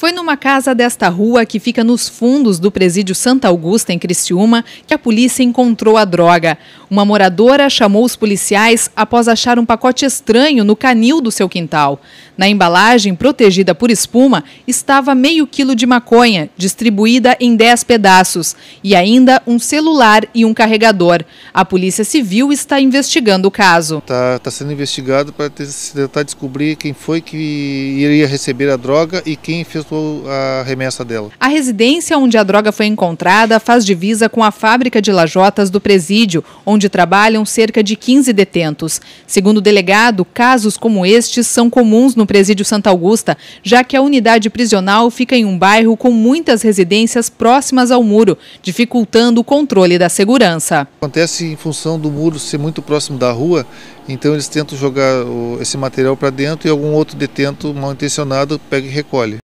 Foi numa casa desta rua, que fica nos fundos do presídio Santa Augusta, em Criciúma, que a polícia encontrou a droga. Uma moradora chamou os policiais após achar um pacote estranho no canil do seu quintal. Na embalagem, protegida por espuma, estava meio quilo de maconha, distribuída em 10 pedaços, e ainda um celular e um carregador. A Polícia Civil está investigando o caso. Está tá sendo investigado para tentar descobrir quem foi que iria receber a droga e quem fez buscou a remessa dela. A residência onde a droga foi encontrada faz divisa com a fábrica de lajotas do presídio, onde trabalham cerca de 15 detentos. Segundo o delegado, casos como estes são comuns no presídio Santa Augusta, já que a unidade prisional fica em um bairro com muitas residências próximas ao muro, dificultando o controle da segurança. Acontece em função do muro ser muito próximo da rua, então eles tentam jogar esse material para dentro e algum outro detento mal intencionado pega e recolhe.